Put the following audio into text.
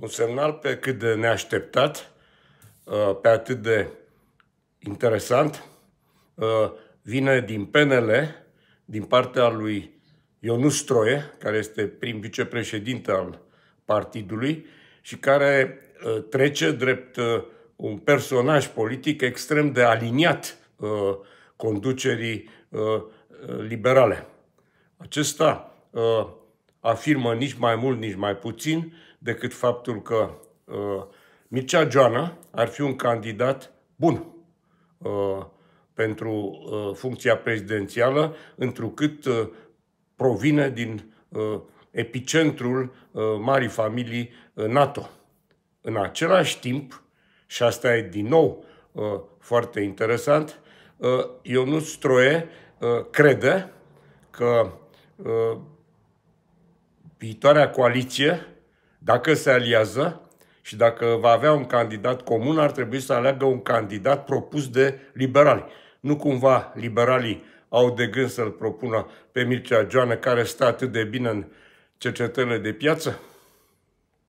Un semnal pe cât de neașteptat, uh, pe atât de interesant, uh, vine din PNL, din partea lui Ionu Stroie, care este prim vicepreședinte al partidului și care uh, trece drept un personaj politic extrem de aliniat conducerii liberale. Acesta afirmă nici mai mult, nici mai puțin decât faptul că uh, Mircea Joana ar fi un candidat bun uh, pentru uh, funcția prezidențială, întrucât uh, provine din uh, epicentrul uh, marii familii uh, NATO. În același timp, și asta e din nou uh, foarte interesant, uh, Ionuț Stroie uh, crede că uh, viitoarea coaliție, dacă se aliază și dacă va avea un candidat comun, ar trebui să aleagă un candidat propus de liberali. Nu cumva liberalii au de gând să-l propună pe Mircea Joană, care stă atât de bine în cercetările de piață?